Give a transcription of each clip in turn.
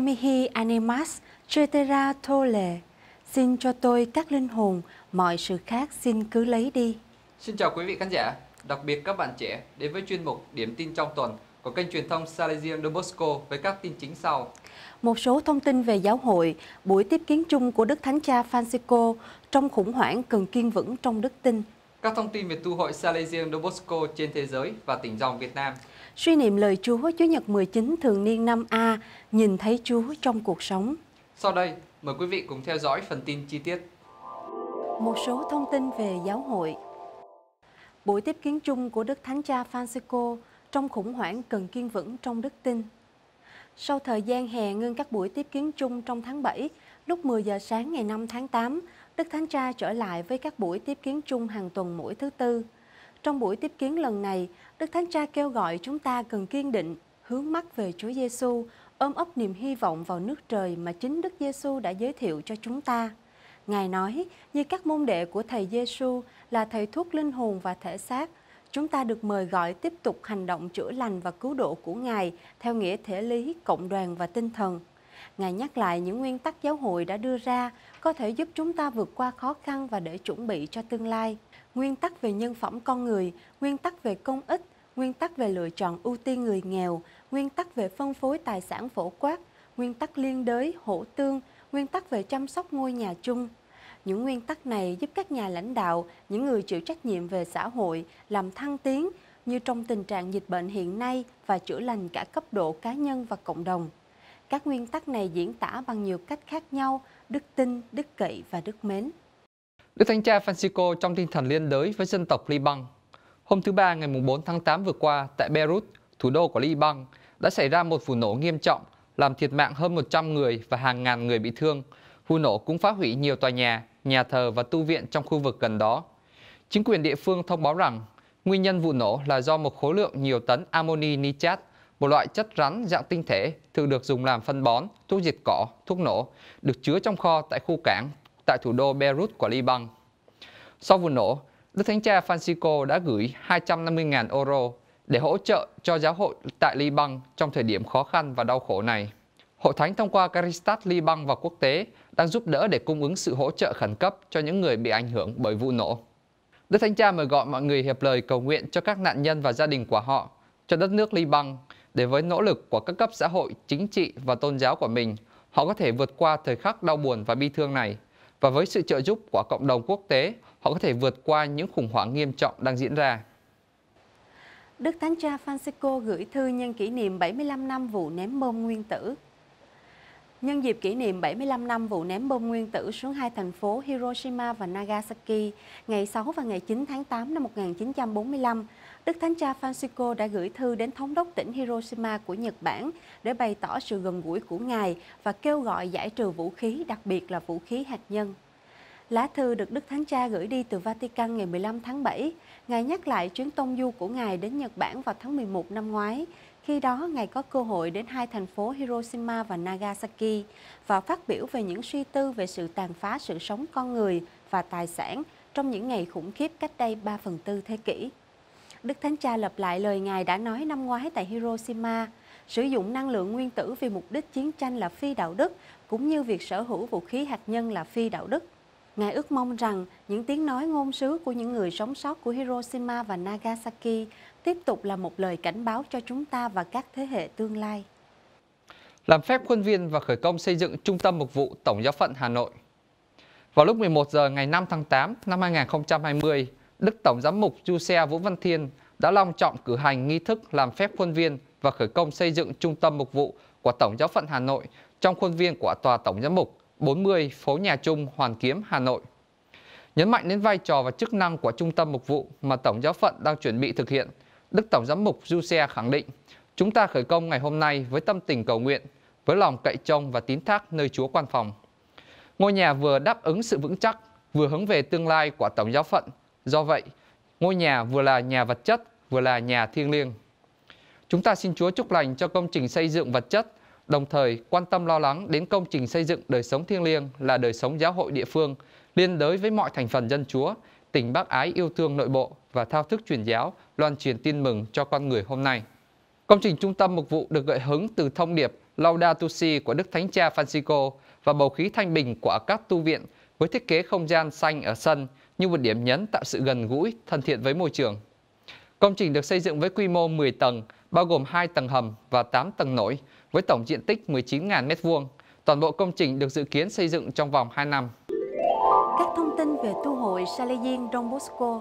Kamihi Animas Cetera Thole, xin cho tôi các linh hồn, mọi sự khác xin cứ lấy đi. Xin chào quý vị khán giả, đặc biệt các bạn trẻ đến với chuyên mục Điểm tin trong tuần của kênh truyền thông Salesian Bosco với các tin chính sau. Một số thông tin về giáo hội, buổi tiếp kiến chung của Đức Thánh Cha Francisco trong khủng hoảng cần kiên vững trong đức tin. Các thông tin về tu hội Salesian Bosco trên thế giới và tỉnh dòng Việt Nam suy niệm lời Chúa Chúa Nhật 19 thường niên năm a nhìn thấy Chúa trong cuộc sống. Sau đây, mời quý vị cùng theo dõi phần tin chi tiết. Một số thông tin về giáo hội Buổi tiếp kiến chung của Đức Thánh Cha Francisco trong khủng hoảng cần kiên vững trong đức tin. Sau thời gian hè ngưng các buổi tiếp kiến chung trong tháng 7, lúc 10 giờ sáng ngày 5 tháng 8, Đức Thánh Cha trở lại với các buổi tiếp kiến chung hàng tuần mỗi thứ Tư. Trong buổi tiếp kiến lần này, Đức Thánh Cha kêu gọi chúng ta cần kiên định, hướng mắt về Chúa Giêsu, ôm ấp niềm hy vọng vào nước trời mà chính Đức Giêsu đã giới thiệu cho chúng ta. Ngài nói, như các môn đệ của Thầy Giêsu là thầy thuốc linh hồn và thể xác, chúng ta được mời gọi tiếp tục hành động chữa lành và cứu độ của Ngài theo nghĩa thể lý, cộng đoàn và tinh thần. Ngài nhắc lại những nguyên tắc giáo hội đã đưa ra có thể giúp chúng ta vượt qua khó khăn và để chuẩn bị cho tương lai nguyên tắc về nhân phẩm con người, nguyên tắc về công ích, nguyên tắc về lựa chọn ưu tiên người nghèo, nguyên tắc về phân phối tài sản phổ quát, nguyên tắc liên đới, hỗ tương, nguyên tắc về chăm sóc ngôi nhà chung. Những nguyên tắc này giúp các nhà lãnh đạo, những người chịu trách nhiệm về xã hội làm thăng tiến như trong tình trạng dịch bệnh hiện nay và chữa lành cả cấp độ cá nhân và cộng đồng. Các nguyên tắc này diễn tả bằng nhiều cách khác nhau, đức tin, đức cậy và đức mến. Đức Thánh Cha Francisco trong tinh thần liên đới với dân tộc Liban. Hôm thứ Ba ngày 4 tháng 8 vừa qua tại Beirut, thủ đô của Liban, đã xảy ra một vụ nổ nghiêm trọng, làm thiệt mạng hơn 100 người và hàng ngàn người bị thương. Vụ nổ cũng phá hủy nhiều tòa nhà, nhà thờ và tu viện trong khu vực gần đó. Chính quyền địa phương thông báo rằng nguyên nhân vụ nổ là do một khối lượng nhiều tấn amoni nitrat, một loại chất rắn dạng tinh thể thường được dùng làm phân bón, thuốc diệt cỏ, thuốc nổ, được chứa trong kho tại khu cảng tại thủ đô Beirut của Liban. Sau vụ nổ, Đức Thánh Cha Francisco đã gửi 250.000 euro để hỗ trợ cho giáo hội tại Liban trong thời điểm khó khăn và đau khổ này. Hội Thánh thông qua Caritas Liban và quốc tế đang giúp đỡ để cung ứng sự hỗ trợ khẩn cấp cho những người bị ảnh hưởng bởi vụ nổ. Đức Thánh Cha mời gọi mọi người hiệp lời cầu nguyện cho các nạn nhân và gia đình của họ, cho đất nước Liban, để với nỗ lực của các cấp xã hội, chính trị và tôn giáo của mình, họ có thể vượt qua thời khắc đau buồn và bi thương này và với sự trợ giúp của cộng đồng quốc tế, họ có thể vượt qua những khủng hoảng nghiêm trọng đang diễn ra. Đức Thánh Cha Francisco gửi thư nhân kỷ niệm 75 năm vụ ném bom nguyên tử Nhân dịp kỷ niệm 75 năm vụ ném bom nguyên tử xuống hai thành phố Hiroshima và Nagasaki, ngày 6 và ngày 9 tháng 8 năm 1945, Đức Thánh Cha Francisco đã gửi thư đến Thống đốc tỉnh Hiroshima của Nhật Bản để bày tỏ sự gần gũi của ngài và kêu gọi giải trừ vũ khí, đặc biệt là vũ khí hạt nhân. Lá thư được Đức Thánh Cha gửi đi từ Vatican ngày 15 tháng 7. Ngài nhắc lại chuyến tông du của Ngài đến Nhật Bản vào tháng 11 năm ngoái, khi đó, Ngài có cơ hội đến hai thành phố Hiroshima và Nagasaki và phát biểu về những suy tư về sự tàn phá sự sống con người và tài sản trong những ngày khủng khiếp cách đây 3 phần tư thế kỷ. Đức Thánh Cha lặp lại lời Ngài đã nói năm ngoái tại Hiroshima, sử dụng năng lượng nguyên tử vì mục đích chiến tranh là phi đạo đức, cũng như việc sở hữu vũ khí hạt nhân là phi đạo đức. Ngài ước mong rằng những tiếng nói ngôn sứ của những người sống sót của Hiroshima và Nagasaki tiếp tục là một lời cảnh báo cho chúng ta và các thế hệ tương lai. Làm phép khuôn viên và khởi công xây dựng trung tâm mục vụ Tổng giáo phận Hà Nội. Vào lúc 11 giờ ngày 5 tháng 8 năm 2020, Đức Tổng giám mục Du Xe Vũ Văn Thiên đã long trọng cử hành nghi thức làm phép khuôn viên và khởi công xây dựng trung tâm mục vụ của Tổng giáo phận Hà Nội trong khuôn viên của Tòa Tổng giám mục 40 phố Nhà Trung, Hoàn Kiếm, Hà Nội. Nhấn mạnh đến vai trò và chức năng của trung tâm mục vụ mà Tổng giáo phận đang chuẩn bị thực hiện – Đức Tổng giám mục du xe khẳng định, chúng ta khởi công ngày hôm nay với tâm tình cầu nguyện, với lòng cậy trông và tín thác nơi Chúa quan phòng. Ngôi nhà vừa đáp ứng sự vững chắc, vừa hướng về tương lai của Tổng giáo phận. Do vậy, ngôi nhà vừa là nhà vật chất, vừa là nhà thiêng liêng. Chúng ta xin Chúa chúc lành cho công trình xây dựng vật chất, đồng thời quan tâm lo lắng đến công trình xây dựng đời sống thiêng liêng là đời sống giáo hội địa phương, liên đới với mọi thành phần dân Chúa, tỉnh bác ái yêu thương nội bộ, và thao thức truyền giáo loan truyền tin mừng cho con người hôm nay. Công trình trung tâm mục vụ được gợi hứng từ thông điệp Laudato Si của Đức Thánh Cha Francisco và bầu khí thanh bình của các tu viện với thiết kế không gian xanh ở sân như một điểm nhấn tạo sự gần gũi, thân thiện với môi trường. Công trình được xây dựng với quy mô 10 tầng, bao gồm 2 tầng hầm và 8 tầng nổi, với tổng diện tích 19.000 m2. Toàn bộ công trình được dự kiến xây dựng trong vòng 2 năm. Các thông tin về tu hội Salesian Don Bosco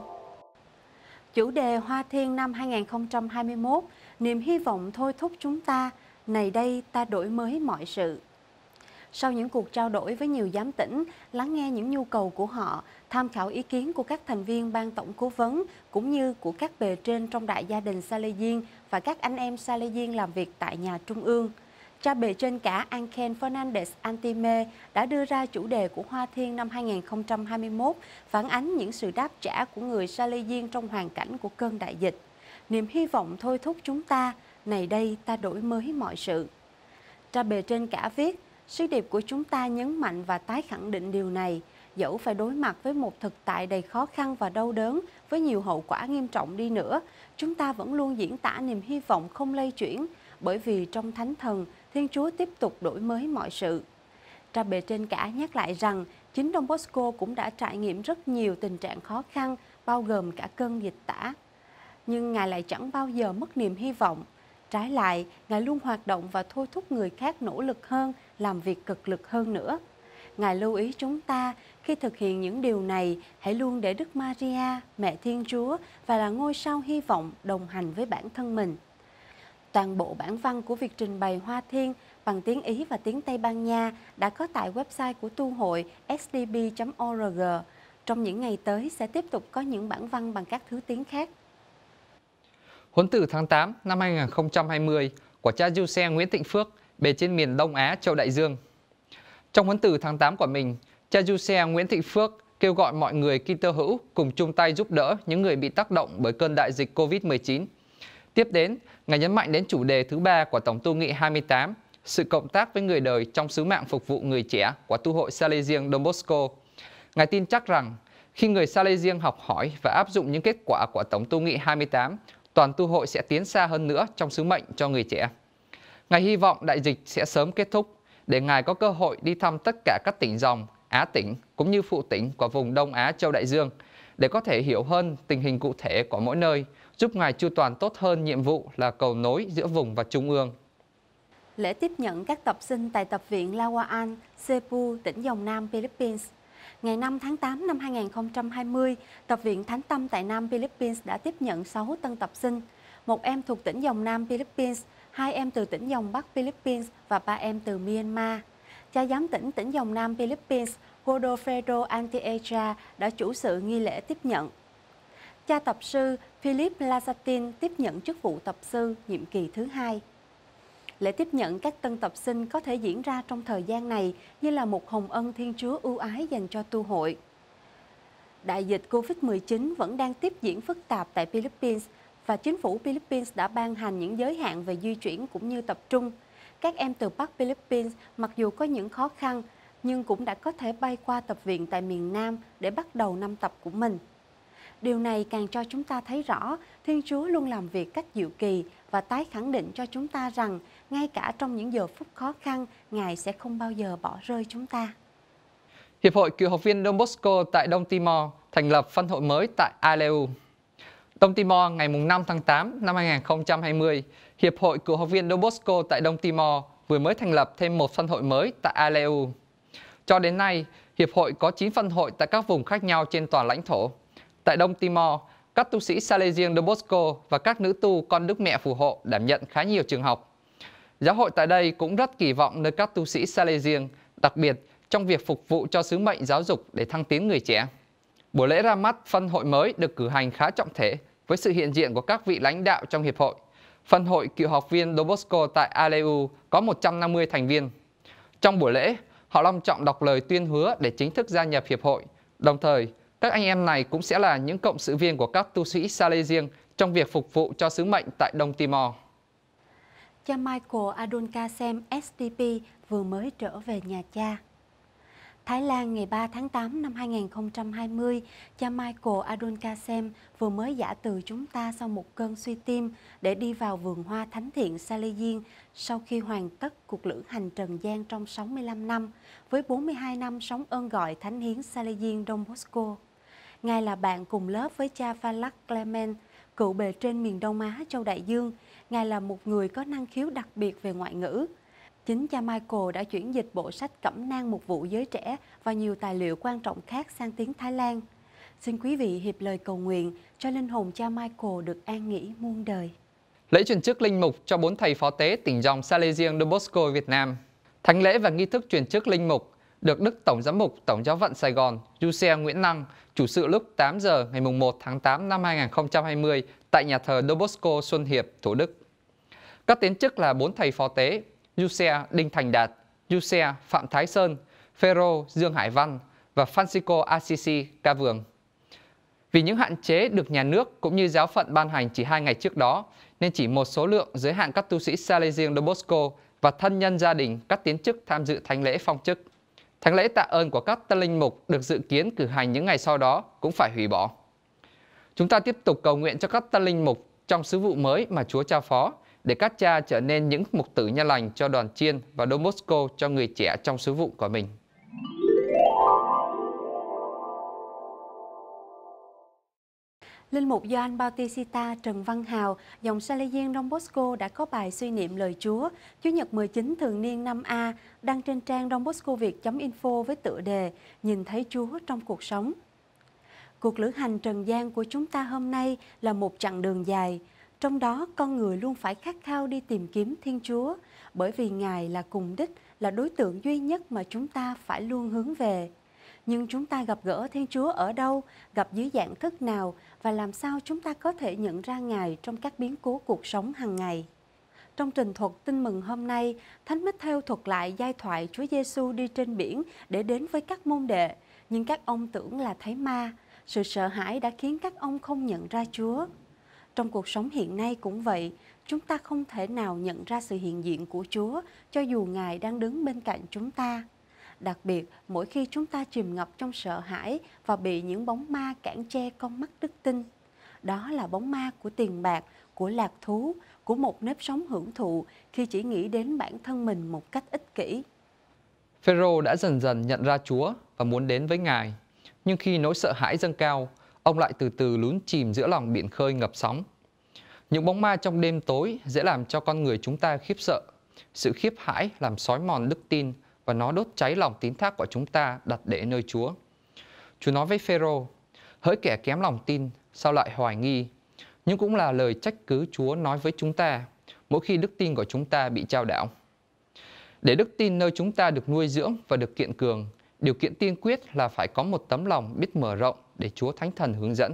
Chủ đề Hoa Thiên năm 2021, niềm hy vọng thôi thúc chúng ta, này đây ta đổi mới mọi sự. Sau những cuộc trao đổi với nhiều giám tỉnh, lắng nghe những nhu cầu của họ, tham khảo ý kiến của các thành viên ban tổng cố vấn cũng như của các bề trên trong đại gia đình Sa Lê Diên và các anh em Sa Lê Diên làm việc tại nhà Trung ương – Cha bề trên cả Anken Fernandez Antime đã đưa ra chủ đề của Hoa Thiên năm 2021, phản ánh những sự đáp trả của người Salesian trong hoàn cảnh của cơn đại dịch. Niềm hy vọng thôi thúc chúng ta, này đây ta đổi mới mọi sự. Cha bề trên cả viết, sứ điệp của chúng ta nhấn mạnh và tái khẳng định điều này, dẫu phải đối mặt với một thực tại đầy khó khăn và đau đớn, với nhiều hậu quả nghiêm trọng đi nữa, chúng ta vẫn luôn diễn tả niềm hy vọng không lây chuyển, bởi vì trong Thánh Thần, Thiên Chúa tiếp tục đổi mới mọi sự. Trà bề trên cả nhắc lại rằng, chính Don Bosco cũng đã trải nghiệm rất nhiều tình trạng khó khăn, bao gồm cả cơn dịch tả. Nhưng Ngài lại chẳng bao giờ mất niềm hy vọng. Trái lại, Ngài luôn hoạt động và thôi thúc người khác nỗ lực hơn, làm việc cực lực hơn nữa. Ngài lưu ý chúng ta khi thực hiện những điều này, hãy luôn để Đức Maria, Mẹ Thiên Chúa và là ngôi sao hy vọng đồng hành với bản thân mình. Toàn bộ bản văn của việc trình bày Hoa Thiên bằng tiếng Ý và tiếng Tây Ban Nha đã có tại website của tu hội sdb.org. Trong những ngày tới sẽ tiếp tục có những bản văn bằng các thứ tiếng khác. Huấn từ tháng 8 năm 2020 của cha du xe Nguyễn Thịnh Phước bề trên miền Đông Á châu Đại Dương. Trong huấn từ tháng 8 của mình, cha du xe Nguyễn Thịnh Phước kêu gọi mọi người Kitô hữu cùng chung tay giúp đỡ những người bị tác động bởi cơn đại dịch COVID-19. Tiếp đến, Ngài nhấn mạnh đến chủ đề thứ ba của Tổng tu nghị 28, sự cộng tác với người đời trong sứ mạng phục vụ người trẻ của tu hội Salesian Don Bosco. Ngài tin chắc rằng khi người Salesian học hỏi và áp dụng những kết quả của Tổng tu nghị 28, toàn tu hội sẽ tiến xa hơn nữa trong sứ mệnh cho người trẻ. Ngài hy vọng đại dịch sẽ sớm kết thúc để Ngài có cơ hội đi thăm tất cả các tỉnh dòng, Á tỉnh cũng như phụ tỉnh của vùng Đông Á Châu Đại Dương để có thể hiểu hơn tình hình cụ thể của mỗi nơi, giúp Ngài Chu Toàn tốt hơn nhiệm vụ là cầu nối giữa vùng và trung ương. Lễ tiếp nhận các tập sinh tại Tập viện Lawaan, Cebu, tỉnh Dòng Nam, Philippines. Ngày 5 tháng 8 năm 2020, Tập viện Thánh Tâm tại Nam Philippines đã tiếp nhận 6 tân tập sinh, một em thuộc tỉnh Dòng Nam Philippines, hai em từ tỉnh Dòng Bắc Philippines và ba em từ Myanmar. Cha giám tỉnh tỉnh Dòng Nam Philippines Godofredo Antiaja đã chủ sự nghi lễ tiếp nhận cha tập sư Philip Lazatin tiếp nhận chức vụ tập sư nhiệm kỳ thứ hai. Lễ tiếp nhận các tân tập sinh có thể diễn ra trong thời gian này như là một hồng ân Thiên Chúa ưu ái dành cho tu hội. Đại dịch COVID-19 vẫn đang tiếp diễn phức tạp tại Philippines và chính phủ Philippines đã ban hành những giới hạn về di chuyển cũng như tập trung. Các em từ Bắc Philippines mặc dù có những khó khăn nhưng cũng đã có thể bay qua tập viện tại miền Nam để bắt đầu năm tập của mình. Điều này càng cho chúng ta thấy rõ Thiên Chúa luôn làm việc cách diệu kỳ và tái khẳng định cho chúng ta rằng ngay cả trong những giờ phút khó khăn, Ngài sẽ không bao giờ bỏ rơi chúng ta. Hiệp hội cựu học viên Don Bosco tại Đông Timor thành lập phân hội mới tại Aleu. Đông Timor ngày 5 tháng 8 năm 2020, Hiệp hội cựu học viên Don Bosco tại Đông Timor vừa mới thành lập thêm một phân hội mới tại Aleu. Cho đến nay, Hiệp hội có 9 phân hội tại các vùng khác nhau trên toàn lãnh thổ. Tại Đông Timor, các tu sĩ Salesian de Bosco và các nữ tu con Đức Mẹ phù hộ đảm nhận khá nhiều trường học. Giáo hội tại đây cũng rất kỳ vọng nơi các tu sĩ Salesian, đặc biệt trong việc phục vụ cho sứ mệnh giáo dục để thăng tiến người trẻ. Buổi lễ ra mắt phân hội mới được cử hành khá trọng thể với sự hiện diện của các vị lãnh đạo trong hiệp hội. Phân hội cựu học viên Dobosco tại Aleu có 150 thành viên. Trong buổi lễ, họ long trọng đọc lời tuyên hứa để chính thức gia nhập hiệp hội. Đồng thời, các anh em này cũng sẽ là những cộng sự viên của các tu sĩ Salesian trong việc phục vụ cho sứ mệnh tại Đông Timor. Cha Michael Adunkasem SDP vừa mới trở về nhà cha. Thái Lan ngày 3 tháng 8 năm 2020, cha Michael Adunkasem vừa mới giả từ chúng ta sau một cơn suy tim để đi vào vườn hoa thánh thiện Salesian sau khi hoàn tất cuộc lữ hành trần gian trong 65 năm với 42 năm sống ơn gọi thánh hiến Salesian Don Bosco. Ngài là bạn cùng lớp với cha Falak Clement, cựu bề trên miền Đông Á châu Đại Dương. Ngài là một người có năng khiếu đặc biệt về ngoại ngữ. Chính cha Michael đã chuyển dịch bộ sách Cẩm nang một vụ giới trẻ và nhiều tài liệu quan trọng khác sang tiếng Thái Lan. Xin quý vị hiệp lời cầu nguyện cho linh hồn cha Michael được an nghỉ muôn đời. Lễ chuyển chức linh mục cho bốn thầy phó tế tỉnh dòng Salesian de Bosco Việt Nam. Thánh lễ và nghi thức chuyển chức linh mục được Đức Tổng Giám mục Tổng giáo phận Sài Gòn Giuse Nguyễn Năng chủ sự lúc 8 giờ ngày 1 tháng 8 năm 2020 tại nhà thờ Đô Xuân Hiệp, Thủ Đức. Các tiến chức là bốn thầy phó tế Giuse Đinh Thành Đạt, Giuse Phạm Thái Sơn, Phêrô Dương Hải Văn và Francisco Assisi Ca Vường. Vì những hạn chế được nhà nước cũng như giáo phận ban hành chỉ hai ngày trước đó, nên chỉ một số lượng giới hạn các tu sĩ Salesian Don và thân nhân gia đình các tiến chức tham dự thánh lễ phong chức. Thánh lễ tạ ơn của các tân linh mục được dự kiến cử hành những ngày sau đó cũng phải hủy bỏ. Chúng ta tiếp tục cầu nguyện cho các tân linh mục trong sứ vụ mới mà Chúa trao phó để các cha trở nên những mục tử nhân lành cho đoàn chiên và Domosco cho người trẻ trong sứ vụ của mình. Linh mục Gioan Bautista Trần Văn Hào, dòng Salesian Don Bosco đã có bài suy niệm lời Chúa, Chủ nhật 19 thường niên năm a đăng trên trang donboscoviet.info với tựa đề Nhìn thấy Chúa trong cuộc sống. Cuộc lữ hành trần gian của chúng ta hôm nay là một chặng đường dài, trong đó con người luôn phải khát khao đi tìm kiếm Thiên Chúa, bởi vì Ngài là cùng đích, là đối tượng duy nhất mà chúng ta phải luôn hướng về nhưng chúng ta gặp gỡ Thiên Chúa ở đâu, gặp dưới dạng thức nào và làm sao chúng ta có thể nhận ra Ngài trong các biến cố cuộc sống hàng ngày. Trong trình thuật tin mừng hôm nay, Thánh Mít Theo thuật lại giai thoại Chúa Giêsu đi trên biển để đến với các môn đệ, nhưng các ông tưởng là thấy ma. Sự sợ hãi đã khiến các ông không nhận ra Chúa. Trong cuộc sống hiện nay cũng vậy, chúng ta không thể nào nhận ra sự hiện diện của Chúa cho dù Ngài đang đứng bên cạnh chúng ta. Đặc biệt, mỗi khi chúng ta chìm ngập trong sợ hãi và bị những bóng ma cản che con mắt đức tin, đó là bóng ma của tiền bạc, của lạc thú, của một nếp sống hưởng thụ khi chỉ nghĩ đến bản thân mình một cách ích kỷ. Phêrô đã dần dần nhận ra Chúa và muốn đến với Ngài, nhưng khi nỗi sợ hãi dâng cao, ông lại từ từ lún chìm giữa lòng biển khơi ngập sóng. Những bóng ma trong đêm tối dễ làm cho con người chúng ta khiếp sợ. Sự khiếp hãi làm sói mòn đức tin và nó đốt cháy lòng tín thác của chúng ta đặt để nơi Chúa. Chúa nói với Phêrô, hỡi kẻ kém lòng tin, sao lại hoài nghi? Nhưng cũng là lời trách cứ Chúa nói với chúng ta mỗi khi đức tin của chúng ta bị trao đảo. Để đức tin nơi chúng ta được nuôi dưỡng và được kiện cường, điều kiện tiên quyết là phải có một tấm lòng biết mở rộng để Chúa Thánh Thần hướng dẫn.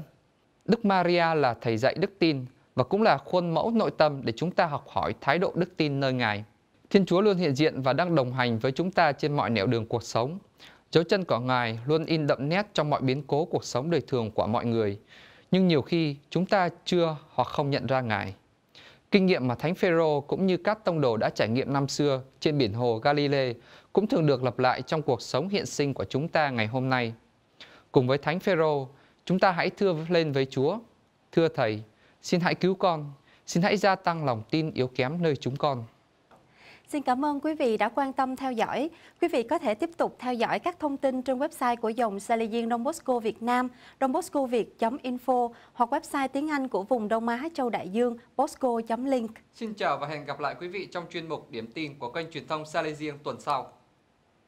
Đức Maria là thầy dạy đức tin và cũng là khuôn mẫu nội tâm để chúng ta học hỏi thái độ đức tin nơi Ngài – Thiên Chúa luôn hiện diện và đang đồng hành với chúng ta trên mọi nẻo đường cuộc sống. Dấu chân của Ngài luôn in đậm nét trong mọi biến cố cuộc sống đời thường của mọi người, nhưng nhiều khi chúng ta chưa hoặc không nhận ra Ngài. Kinh nghiệm mà Thánh Phêrô cũng như các tông đồ đã trải nghiệm năm xưa trên biển hồ Galilee cũng thường được lặp lại trong cuộc sống hiện sinh của chúng ta ngày hôm nay. Cùng với Thánh Phêrô, chúng ta hãy thưa lên với Chúa: "Thưa Thầy, xin hãy cứu con, xin hãy gia tăng lòng tin yếu kém nơi chúng con." Xin cảm ơn quý vị đã quan tâm theo dõi. Quý vị có thể tiếp tục theo dõi các thông tin trên website của dòng Salesian Don Bosco Việt Nam, dongboscoviet.info hoặc website tiếng Anh của vùng Đông Á Châu Đại Dương, bosco.link. Xin chào và hẹn gặp lại quý vị trong chuyên mục Điểm tin của kênh truyền thông Salesian tuần sau.